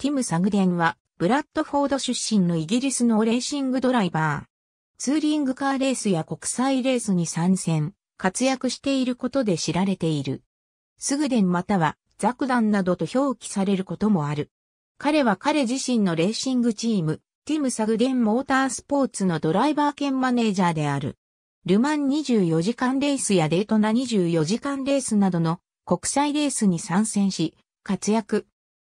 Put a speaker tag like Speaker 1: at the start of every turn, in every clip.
Speaker 1: ティム・サグデンは、ブラッドフォード出身のイギリスのレーシングドライバー。ツーリングカーレースや国際レースに参戦、活躍していることで知られている。スグデンまたは、ザクダンなどと表記されることもある。彼は彼自身のレーシングチーム、ティム・サグデン・モータースポーツのドライバー兼マネージャーである。ルマン24時間レースやデートナ24時間レースなどの国際レースに参戦し、活躍、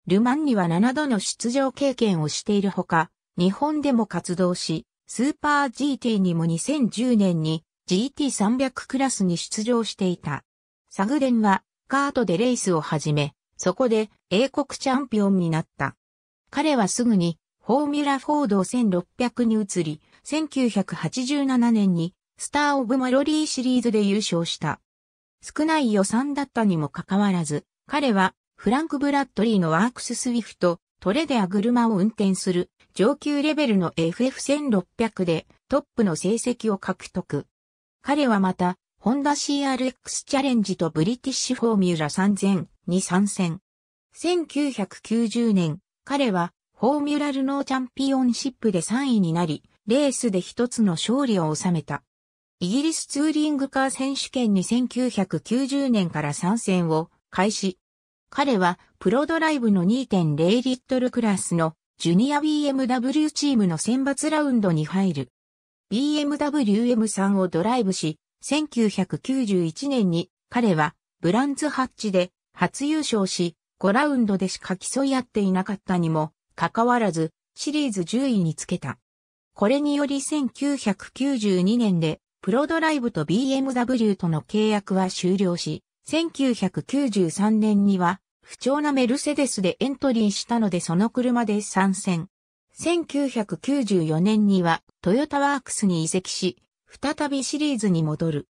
Speaker 1: ルマンには7度の出場経験をしているほか、日本でも活動し、スーパー GT にも2010年に GT300 クラスに出場していた。サグデンはカートでレースを始め、そこで英国チャンピオンになった。彼はすぐにフォーミュラフォード1600に移り、1987年にスター・オブ・マロリーシリーズで優勝した。少ない予算だったにもかかわらず、彼はフランク・ブラッドリーのワークス・スウィフト、トレデア車を運転する上級レベルの FF1600 でトップの成績を獲得。彼はまた、ホンダ CRX チャレンジとブリティッシュフォーミュラ3000に参戦。1990年、彼はフォーミュラルノーチャンピオンシップで3位になり、レースで一つの勝利を収めた。イギリスツーリングカー選手権に1990年から参戦を開始、彼はプロドライブの2.0リットルクラスのジュニア BMW チームの選抜ラウンドに入る。BMW M3 をドライブし、1991年に彼はブランズハッチで初優勝し、5ラウンドでしか競い合っていなかったにもかかわらずシリーズ10位につけた。これにより1992年でプロドライブと BMW との契約は終了し、1993年には、不調なメルセデスでエントリーしたのでその車で参戦。1994年にはトヨタワークスに移籍し、再びシリーズに戻る。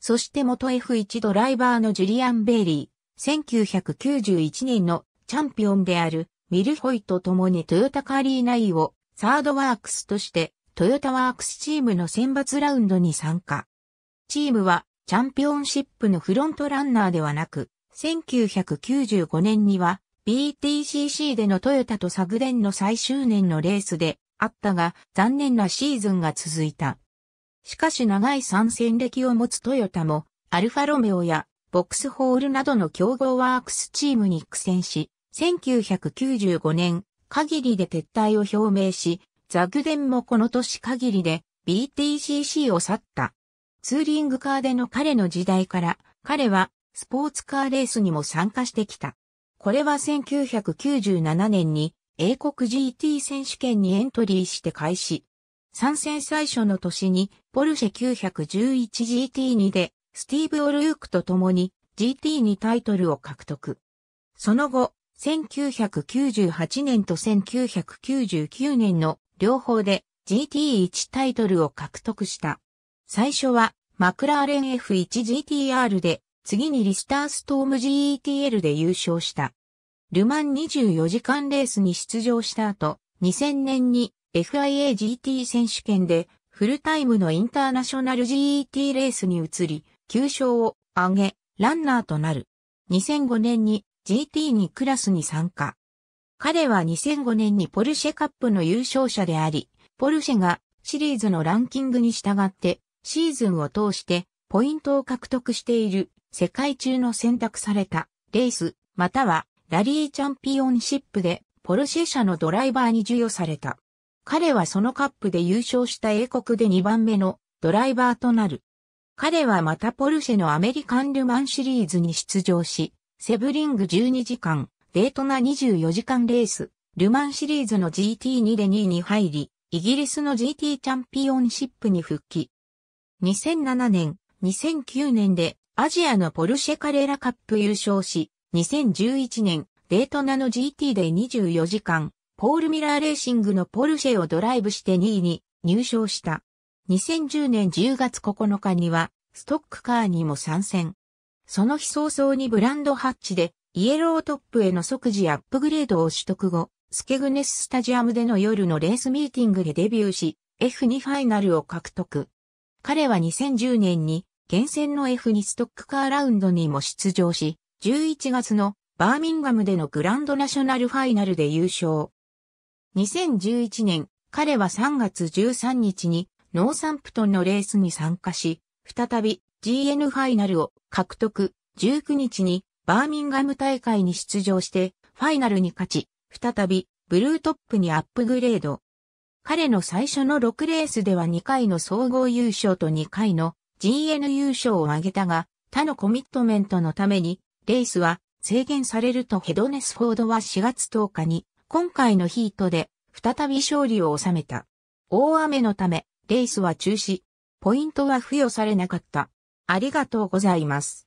Speaker 1: そして元 F1 ドライバーのジュリアン・ベイリー、1991年のチャンピオンであるミル・ホイと共にトヨタカーリーナイをサードワークスとしてトヨタワークスチームの選抜ラウンドに参加。チームはチャンピオンシップのフロントランナーではなく、1995年には BTCC でのトヨタとグデンの最終年のレースであったが、残念なシーズンが続いた。しかし長い参戦歴を持つトヨタも、アルファロメオやボックスホールなどの競合ワークスチームに苦戦し、1995年限りで撤退を表明し、ザグデンもこの年限りで BTCC を去った。ツーリングカーでの彼の時代から、彼はスポーツカーレースにも参加してきた。これは1997年に英国 GT 選手権にエントリーして開始。参戦最初の年にポルシェ 911GT2 でスティーブ・オルユークと共に GT2 タイトルを獲得。その後、1998年と1999年の両方で GT1 タイトルを獲得した。最初はマクラーレン F1GTR で、次にリスターストーム g t l で優勝した。ルマン24時間レースに出場した後、2000年に FIAGT 選手権でフルタイムのインターナショナル g t レースに移り、9勝を挙げ、ランナーとなる。2005年に GT2 クラスに参加。彼は2005年にポルシェカップの優勝者であり、ポルシェがシリーズのランキングに従ってシーズンを通してポイントを獲得している世界中の選択されたレースまたはラリーチャンピオンシップでポルシェ社のドライバーに授与された。彼はそのカップで優勝した英国で2番目のドライバーとなる。彼はまたポルシェのアメリカンルマンシリーズに出場し、セブリング12時間、デートナ24時間レース、ルマンシリーズの GT2 で2位に入り、イギリスの GT チャンピオンシップに復帰。2007年、2009年でアジアのポルシェカレーラカップ優勝し、2011年、デートナの GT で24時間、ポールミラーレーシングのポルシェをドライブして2位に入賞した。2010年10月9日には、ストックカーにも参戦。その日早々にブランドハッチで、イエロートップへの即時アップグレードを取得後、スケグネススタジアムでの夜のレースミーティングでデビューし、F2 ファイナルを獲得。彼は2010年に、厳選の F2 ストックカーラウンドにも出場し、11月のバーミンガムでのグランドナショナルファイナルで優勝。2011年、彼は3月13日にノーサンプトンのレースに参加し、再び GN ファイナルを獲得。19日にバーミンガム大会に出場して、ファイナルに勝ち、再びブルートップにアップグレード。彼の最初の6レースでは2回の総合優勝と2回の GN 優勝を挙げたが、他のコミットメントのために、レースは制限されるとヘドネスフォードは4月10日に、今回のヒートで再び勝利を収めた。大雨のため、レースは中止。ポイントは付与されなかった。ありがとうございます。